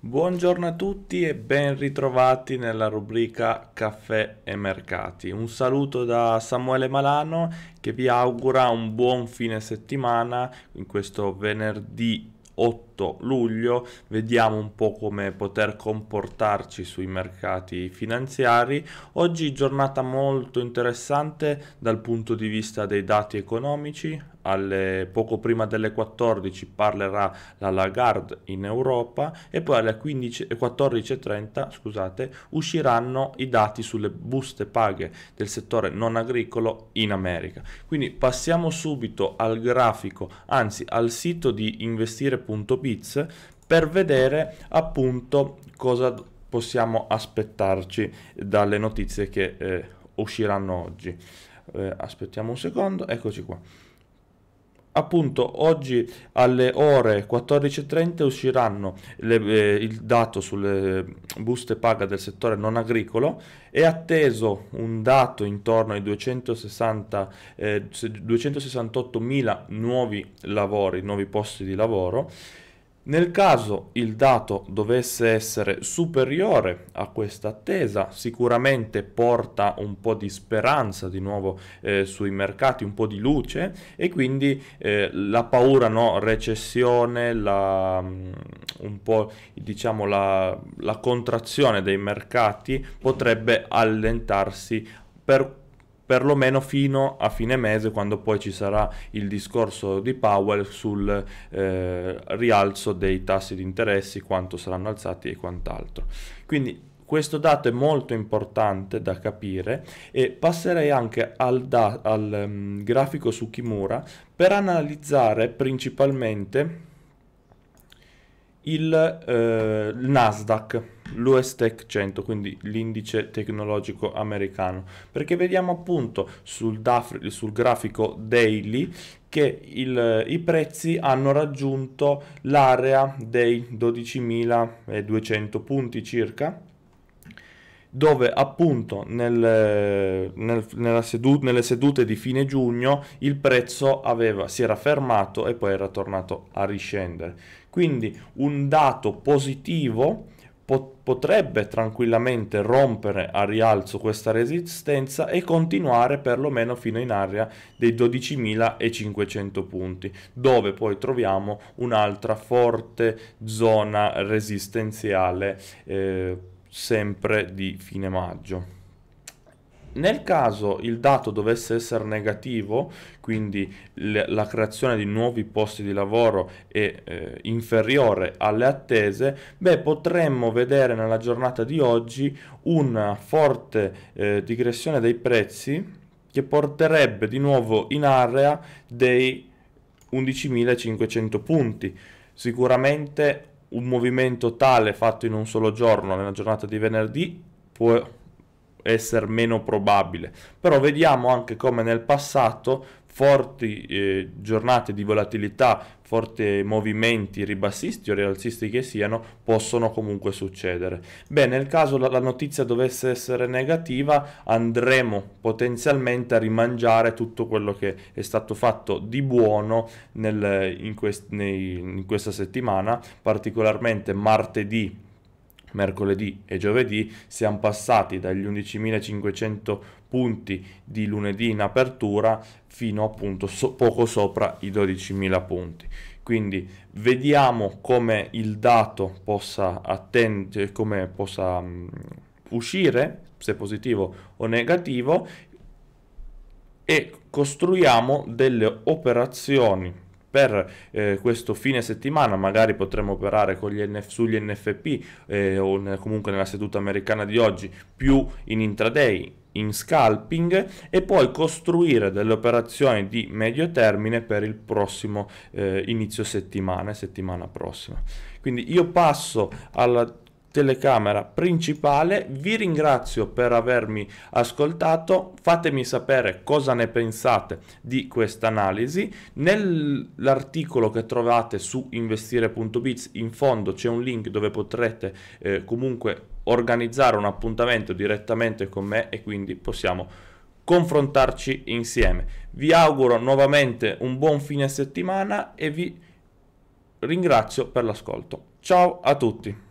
Buongiorno a tutti e ben ritrovati nella rubrica Caffè e Mercati. Un saluto da Samuele Malano che vi augura un buon fine settimana in questo venerdì 8 luglio, vediamo un po' come poter comportarci sui mercati finanziari. Oggi giornata molto interessante dal punto di vista dei dati economici, alle, poco prima delle 14 parlerà la Lagarde in Europa e poi alle 14.30 scusate, usciranno i dati sulle buste paghe del settore non agricolo in America. Quindi passiamo subito al grafico, anzi al sito di investire.biz per vedere appunto cosa possiamo aspettarci dalle notizie che eh, usciranno oggi. Eh, aspettiamo un secondo, eccoci qua appunto oggi alle ore 14.30 usciranno le, eh, il dato sulle buste paga del settore non agricolo, è atteso un dato intorno ai 260, eh, 268.000 nuovi lavori, nuovi posti di lavoro nel caso il dato dovesse essere superiore a questa attesa, sicuramente porta un po' di speranza di nuovo eh, sui mercati, un po' di luce e quindi eh, la paura, no? recessione, la, mm, un po' diciamo la, la contrazione dei mercati potrebbe allentarsi per perlomeno fino a fine mese quando poi ci sarà il discorso di Powell sul eh, rialzo dei tassi di interessi, quanto saranno alzati e quant'altro. Quindi questo dato è molto importante da capire e passerei anche al, da, al um, grafico su Kimura per analizzare principalmente il, eh, il Nasdaq, l'USTEC 100, quindi l'indice tecnologico americano, perché vediamo appunto sul, DAF, sul grafico daily che il, i prezzi hanno raggiunto l'area dei 12.200 punti circa, dove appunto nel, nel, sedu nelle sedute di fine giugno il prezzo aveva, si era fermato e poi era tornato a riscendere. Quindi un dato positivo potrebbe tranquillamente rompere a rialzo questa resistenza e continuare perlomeno fino in area dei 12.500 punti, dove poi troviamo un'altra forte zona resistenziale eh, sempre di fine maggio. Nel caso il dato dovesse essere negativo, quindi la creazione di nuovi posti di lavoro è eh, inferiore alle attese, beh, potremmo vedere nella giornata di oggi una forte eh, digressione dei prezzi che porterebbe di nuovo in area dei 11.500 punti. Sicuramente un movimento tale fatto in un solo giorno, nella giornata di venerdì, può essere meno probabile. Però vediamo anche come nel passato forti eh, giornate di volatilità, forti movimenti ribassisti o rialzisti che siano, possono comunque succedere. Beh, nel caso la, la notizia dovesse essere negativa, andremo potenzialmente a rimangiare tutto quello che è stato fatto di buono nel, in, quest, nei, in questa settimana, particolarmente martedì mercoledì e giovedì siamo passati dagli 11.500 punti di lunedì in apertura fino appunto so, poco sopra i 12.000 punti. Quindi vediamo come il dato possa, attend- come possa um, uscire, se positivo o negativo, e costruiamo delle operazioni per eh, questo fine settimana magari potremo operare NF, sugli NFP eh, o ne, comunque nella seduta americana di oggi più in intraday in scalping e poi costruire delle operazioni di medio termine per il prossimo eh, inizio settimana settimana prossima quindi io passo alla telecamera principale vi ringrazio per avermi ascoltato fatemi sapere cosa ne pensate di questa analisi nell'articolo che trovate su investire.biz in fondo c'è un link dove potrete eh, comunque organizzare un appuntamento direttamente con me e quindi possiamo confrontarci insieme vi auguro nuovamente un buon fine settimana e vi ringrazio per l'ascolto ciao a tutti